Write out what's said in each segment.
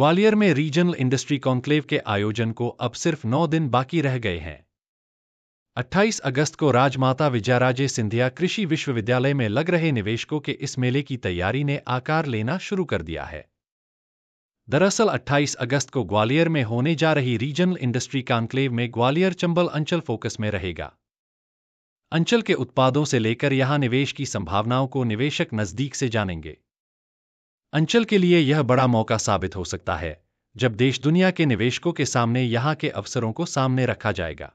ग्वालियर में regional industry conclave के आयोजन को अब सिर्फ नौ दिन बाकी रह गए हैं 28 अगस्त को राजमाता विजयाराजे सिंधिया कृषि विश्वविद्यालय में लग रहे निवेशकों के इस मेले की तैयारी ने आकार लेना शुरू कर दिया है दरअसल 28 अगस्त को ग्वालियर में होने जा रही रीजनल इंडस्ट्री कॉन्क्लेव में ग्वालियर चंबल अंचल फोकस में रहेगा अंचल के उत्पादों से लेकर यहां निवेश की संभावनाओं को निवेशक नजदीक से जानेंगे अंचल के लिए यह बड़ा मौका साबित हो सकता है जब देश दुनिया के निवेशकों के सामने यहां के अवसरों को सामने रखा जाएगा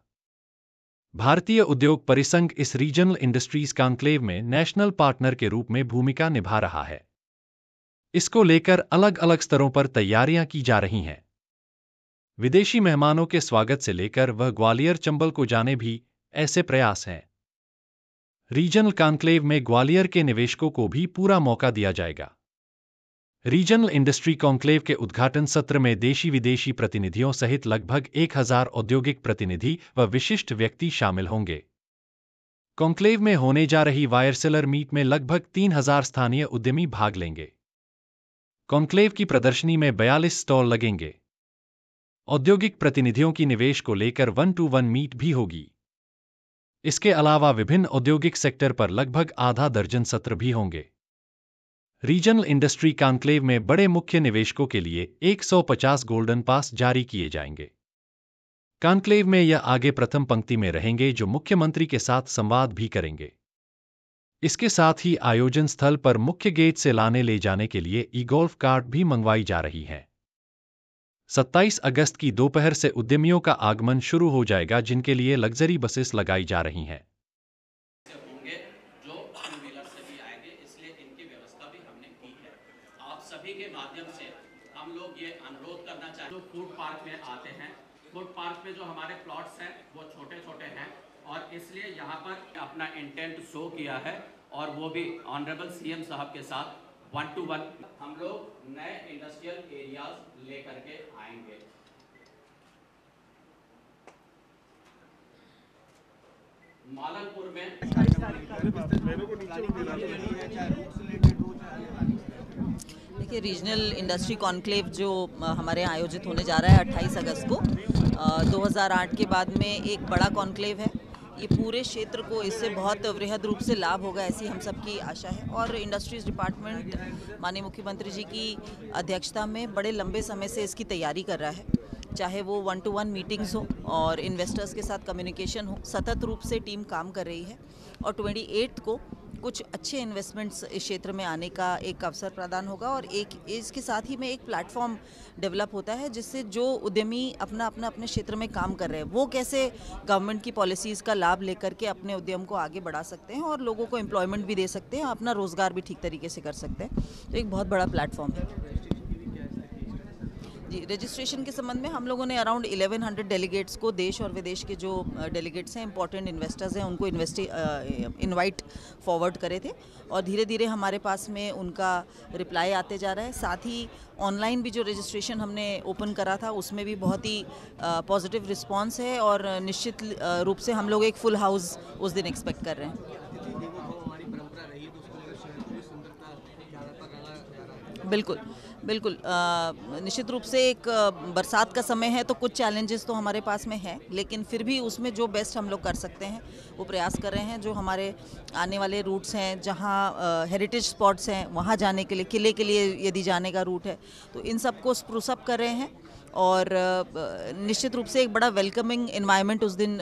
भारतीय उद्योग परिसंघ इस रीजनल इंडस्ट्रीज कॉन्क्लेव में नेशनल पार्टनर के रूप में भूमिका निभा रहा है इसको लेकर अलग अलग स्तरों पर तैयारियां की जा रही हैं विदेशी मेहमानों के स्वागत से लेकर वह ग्वालियर चंबल को जाने भी ऐसे प्रयास हैं रीजनल कॉन्क्लेव में ग्वालियर के निवेशकों को भी पूरा मौका दिया जाएगा रीजनल इंडस्ट्री कॉन्क्लेव के उद्घाटन सत्र में देशी विदेशी प्रतिनिधियों सहित लगभग एक हजार औद्योगिक प्रतिनिधि व विशिष्ट व्यक्ति शामिल होंगे कॉन्क्लेव में होने जा रही वायरसेलर मीट में लगभग तीन हजार स्थानीय उद्यमी भाग लेंगे कॉन्क्लेव की प्रदर्शनी में बयालीस स्टॉल लगेंगे औद्योगिक प्रतिनिधियों की निवेश को लेकर वन टू वन मीट भी होगी इसके अलावा विभिन्न औद्योगिक सेक्टर पर लगभग आधा दर्जन सत्र भी होंगे रीजनल इंडस्ट्री कॉन्क्लेव में बड़े मुख्य निवेशकों के लिए 150 गोल्डन पास जारी किए जाएंगे कॉन्क्लेव में यह आगे प्रथम पंक्ति में रहेंगे जो मुख्यमंत्री के साथ संवाद भी करेंगे इसके साथ ही आयोजन स्थल पर मुख्य गेट से लाने ले जाने के लिए ई गोल्फ कार्ड भी मंगवाई जा रही है 27 अगस्त की दोपहर से उद्यमियों का आगमन शुरू हो जाएगा जिनके लिए लग्जरी बसेस लगाई जा रही हैं सभी के माध्यम से हम लोग ये अनुरोध करना चाहते जो फूड पार्क में आते हैं फूड पार्क में जो हमारे प्लॉट्स हैं वो छोटे छोटे हैं और इसलिए यहाँ पर अपना इंटेंट शो किया है और वो भी ऑनरेबल सीएम साहब के साथ वन टू वन हम लोग नए इंडस्ट्रियल एरियाज लेकर के आएंगे मालनपुर में के रीजनल इंडस्ट्री कॉन्क्लेव जो हमारे यहाँ आयोजित होने जा रहा है 28 अगस्त को 2008 के बाद में एक बड़ा कॉन्क्लेव है ये पूरे क्षेत्र को इससे बहुत वृहद रूप से लाभ होगा ऐसी हम सबकी आशा है और इंडस्ट्रीज डिपार्टमेंट माननीय मुख्यमंत्री जी की अध्यक्षता में बड़े लंबे समय से इसकी तैयारी कर रहा है चाहे वो वन टू वन मीटिंग्स हो और इन्वेस्टर्स के साथ कम्युनिकेशन हो सतत रूप से टीम काम कर रही है और ट्वेंटी को कुछ अच्छे इन्वेस्टमेंट्स इस क्षेत्र में आने का एक अवसर प्रदान होगा और एक इसके साथ ही में एक प्लेटफॉर्म डेवलप होता है जिससे जो उद्यमी अपना अपना अपने क्षेत्र में काम कर रहे हैं वो कैसे गवर्नमेंट की पॉलिसीज़ का लाभ लेकर के अपने उद्यम को आगे बढ़ा सकते हैं और लोगों को एम्प्लॉयमेंट भी दे सकते हैं अपना रोज़गार भी ठीक तरीके से कर सकते हैं तो एक बहुत बड़ा प्लेटफॉर्म है जी रजिस्ट्रेशन के संबंध में हम लोगों ने अराउंड 1100 डेलीगेट्स को देश और विदेश के जो डेलीगेट्स हैं इंपॉर्टेंट इन्वेस्टर्स हैं उनको इन्वेस्ट इनवाइट फॉरवर्ड करे थे और धीरे धीरे हमारे पास में उनका रिप्लाई आते जा रहा है साथ ही ऑनलाइन भी जो रजिस्ट्रेशन हमने ओपन करा था उसमें भी बहुत ही पॉजिटिव रिस्पॉन्स है और निश्चित रूप से हम लोग एक फुल हाउस उस दिन एक्सपेक्ट कर रहे हैं बिल्कुल बिल्कुल निश्चित रूप से एक बरसात का समय है तो कुछ चैलेंजेस तो हमारे पास में हैं लेकिन फिर भी उसमें जो बेस्ट हम लोग कर सकते हैं वो प्रयास कर रहे हैं जो हमारे आने वाले रूट्स हैं जहाँ हेरिटेज स्पॉट्स हैं वहाँ जाने के लिए किले के लिए यदि जाने का रूट है तो इन सबको स्प्रूसअप कर रहे हैं और निश्चित रूप से एक बड़ा वेलकमिंग इन्वायरमेंट उस दिन